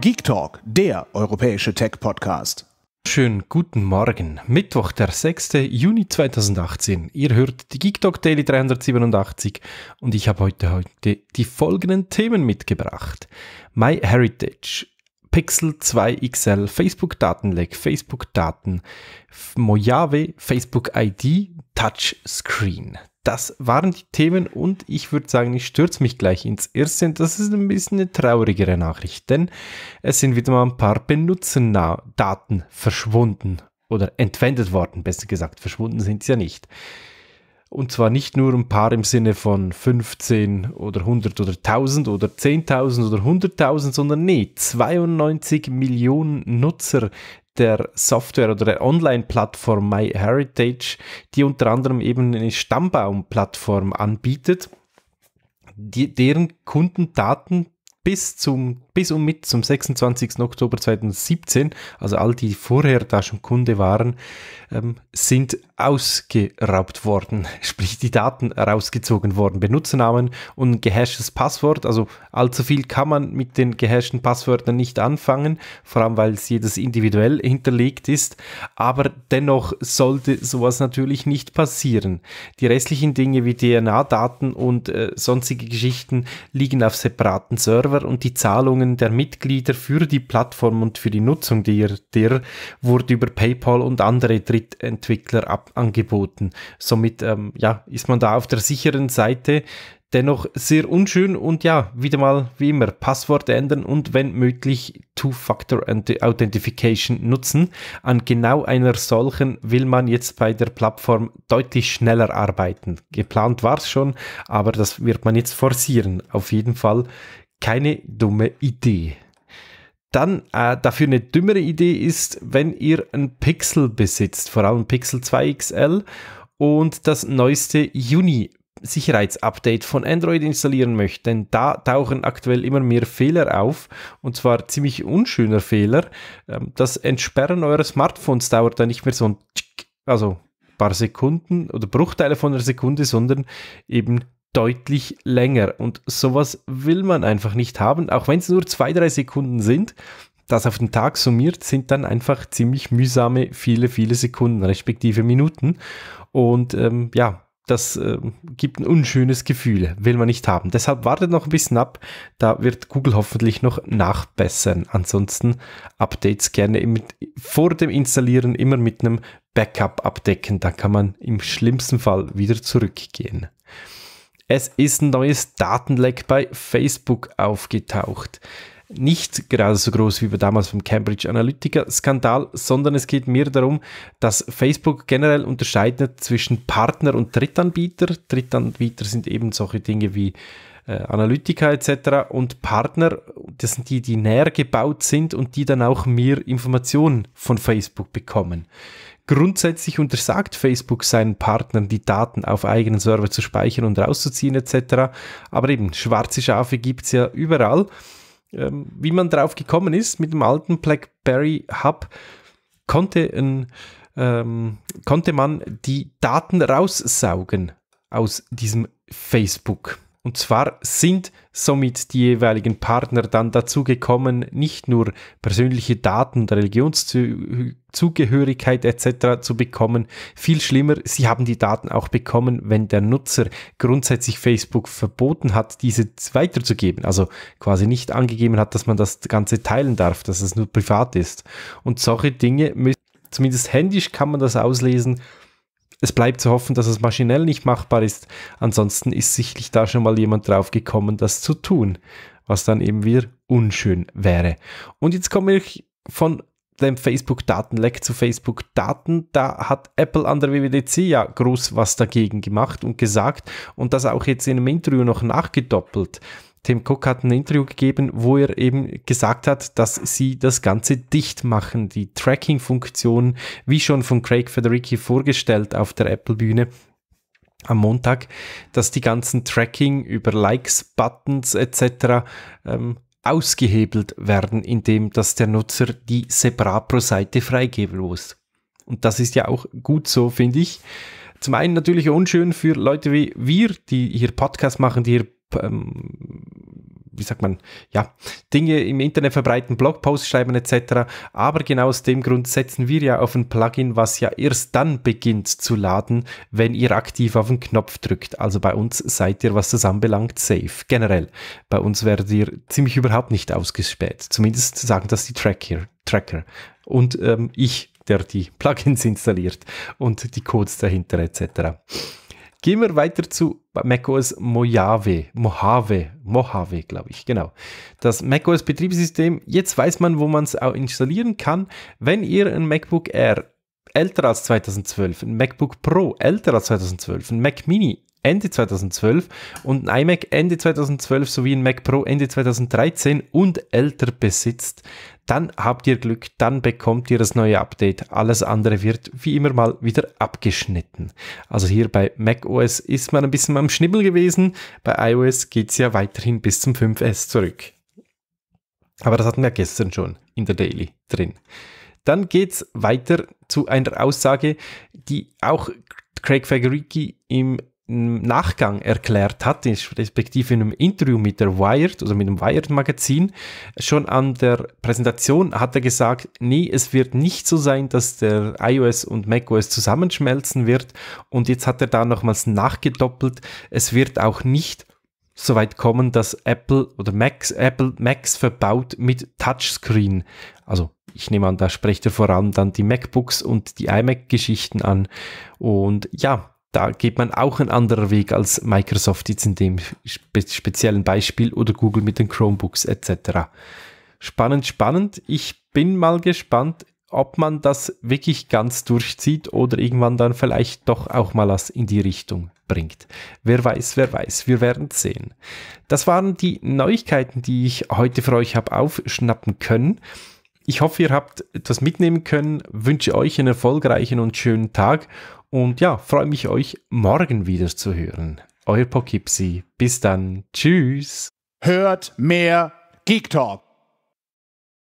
Geek Talk, der europäische Tech-Podcast. Schönen guten Morgen. Mittwoch, der 6. Juni 2018. Ihr hört die Geek Talk Daily 387 und ich habe heute, heute die folgenden Themen mitgebracht. My Heritage, Pixel 2 XL, Facebook Datenleck, Facebook Daten, Mojave, Facebook ID, Touchscreen das waren die Themen und ich würde sagen, ich stürze mich gleich ins erste. das ist ein bisschen eine traurigere Nachricht, denn es sind wieder mal ein paar Benutzerdaten verschwunden oder entwendet worden, besser gesagt. Verschwunden sind sie ja nicht. Und zwar nicht nur ein paar im Sinne von 15 oder 100 oder 1000 oder 10.000 oder 100.000, sondern nee, 92 Millionen Nutzer, der Software oder der Online-Plattform MyHeritage, die unter anderem eben eine Stammbaum-Plattform anbietet, die, deren Kundendaten bis zum bis und mit zum 26. Oktober 2017, also all die vorher da schon Kunde waren, ähm, sind ausgeraubt worden, sprich die Daten rausgezogen worden, Benutzernamen und ein gehashtes Passwort. Also allzu viel kann man mit den gehashten Passwörtern nicht anfangen, vor allem weil es jedes individuell hinterlegt ist. Aber dennoch sollte sowas natürlich nicht passieren. Die restlichen Dinge wie DNA-Daten und äh, sonstige Geschichten liegen auf separaten Server und die Zahlungen Zahlungen der Mitglieder für die Plattform und für die Nutzung der, der wurde über PayPal und andere Drittentwickler ab angeboten. Somit ähm, ja, ist man da auf der sicheren Seite. Dennoch sehr unschön und ja, wieder mal wie immer Passwort ändern und wenn möglich Two-Factor Authentification nutzen. An genau einer solchen will man jetzt bei der Plattform deutlich schneller arbeiten. Geplant war es schon, aber das wird man jetzt forcieren. Auf jeden Fall keine dumme Idee. Dann äh, dafür eine dümmere Idee ist, wenn ihr ein Pixel besitzt, vor allem Pixel 2 XL und das neueste Juni Sicherheitsupdate von Android installieren möchtet, denn da tauchen aktuell immer mehr Fehler auf und zwar ziemlich unschöner Fehler. Ähm, das Entsperren eures Smartphones dauert dann nicht mehr so ein, also ein paar Sekunden oder Bruchteile von einer Sekunde, sondern eben deutlich länger. Und sowas will man einfach nicht haben, auch wenn es nur zwei, drei Sekunden sind. Das auf den Tag summiert sind dann einfach ziemlich mühsame viele, viele Sekunden, respektive Minuten. Und ähm, ja, das äh, gibt ein unschönes Gefühl, will man nicht haben. Deshalb wartet noch ein bisschen ab, da wird Google hoffentlich noch nachbessern. Ansonsten Updates gerne mit, vor dem Installieren immer mit einem Backup abdecken, da kann man im schlimmsten Fall wieder zurückgehen. Es ist ein neues Datenleck bei Facebook aufgetaucht. Nicht gerade so groß wie damals beim Cambridge Analytica-Skandal, sondern es geht mehr darum, dass Facebook generell unterscheidet zwischen Partner und Drittanbieter. Drittanbieter sind eben solche Dinge wie äh, Analytica etc. und Partner, das sind die, die näher gebaut sind und die dann auch mehr Informationen von Facebook bekommen. Grundsätzlich untersagt Facebook seinen Partnern, die Daten auf eigenen Server zu speichern und rauszuziehen etc. Aber eben, schwarze Schafe gibt es ja überall. Ähm, wie man drauf gekommen ist mit dem alten BlackBerry Hub, konnte, ein, ähm, konnte man die Daten raussaugen aus diesem Facebook. Und zwar sind somit die jeweiligen Partner dann dazu gekommen, nicht nur persönliche Daten der Religionszugehörigkeit etc. zu bekommen, viel schlimmer, sie haben die Daten auch bekommen, wenn der Nutzer grundsätzlich Facebook verboten hat, diese weiterzugeben, also quasi nicht angegeben hat, dass man das Ganze teilen darf, dass es nur privat ist. Und solche Dinge, müssen, zumindest händisch kann man das auslesen, es bleibt zu hoffen, dass es maschinell nicht machbar ist. Ansonsten ist sicherlich da schon mal jemand drauf gekommen, das zu tun, was dann eben wieder unschön wäre. Und jetzt komme ich von dem Facebook-Datenleck zu Facebook-Daten. Da hat Apple an der WWDC ja groß was dagegen gemacht und gesagt und das auch jetzt in einem Interview noch nachgedoppelt. Tim Cook hat ein Interview gegeben, wo er eben gesagt hat, dass sie das Ganze dicht machen, die Tracking-Funktion, wie schon von Craig Federici vorgestellt auf der Apple-Bühne, am Montag, dass die ganzen Tracking über Likes, Buttons etc. Ähm, ausgehebelt werden, indem dass der Nutzer die separat pro Seite freigeben muss. Und das ist ja auch gut so, finde ich. Zum einen natürlich unschön für Leute wie wir, die hier Podcasts machen, die hier ähm, wie sagt man, ja, Dinge im Internet verbreiten, Blogposts schreiben etc. Aber genau aus dem Grund setzen wir ja auf ein Plugin, was ja erst dann beginnt zu laden, wenn ihr aktiv auf den Knopf drückt. Also bei uns seid ihr, was das anbelangt, safe. Generell, bei uns werdet ihr ziemlich überhaupt nicht ausgespäht. Zumindest sagen das die Tracker. Tracker. Und ähm, ich, der die Plugins installiert und die Codes dahinter etc. Gehen wir weiter zu macOS Mojave, Mojave, Mojave, glaube ich, genau. Das macOS Betriebssystem, jetzt weiß man, wo man es auch installieren kann. Wenn ihr ein MacBook Air älter als 2012, ein MacBook Pro älter als 2012, ein Mac Mini Ende 2012 und ein iMac Ende 2012 sowie ein Mac Pro Ende 2013 und älter besitzt, dann habt ihr Glück, dann bekommt ihr das neue Update. Alles andere wird wie immer mal wieder abgeschnitten. Also hier bei macOS ist man ein bisschen am Schnibbel gewesen, bei iOS geht es ja weiterhin bis zum 5S zurück. Aber das hatten wir gestern schon in der Daily drin. Dann geht es weiter zu einer Aussage, die auch Craig Federighi im im Nachgang erklärt hat, respektive in einem Interview mit der Wired, also mit dem Wired-Magazin, schon an der Präsentation hat er gesagt, nee, es wird nicht so sein, dass der iOS und macOS zusammenschmelzen wird. Und jetzt hat er da nochmals nachgedoppelt, es wird auch nicht so weit kommen, dass Apple oder Macs, Apple Macs verbaut mit Touchscreen. Also ich nehme an, da spricht er vor allem dann die MacBooks und die iMac-Geschichten an. Und ja, da geht man auch ein anderer Weg als Microsoft jetzt in dem spe speziellen Beispiel oder Google mit den Chromebooks etc. Spannend, spannend. Ich bin mal gespannt, ob man das wirklich ganz durchzieht oder irgendwann dann vielleicht doch auch mal was in die Richtung bringt. Wer weiß, wer weiß, wir werden sehen. Das waren die Neuigkeiten, die ich heute für euch habe aufschnappen können. Ich hoffe, ihr habt etwas mitnehmen können, wünsche euch einen erfolgreichen und schönen Tag und ja, freue mich, euch morgen wieder zu hören. Euer Pokipsi. Bis dann. Tschüss. Hört mehr Geek Talk.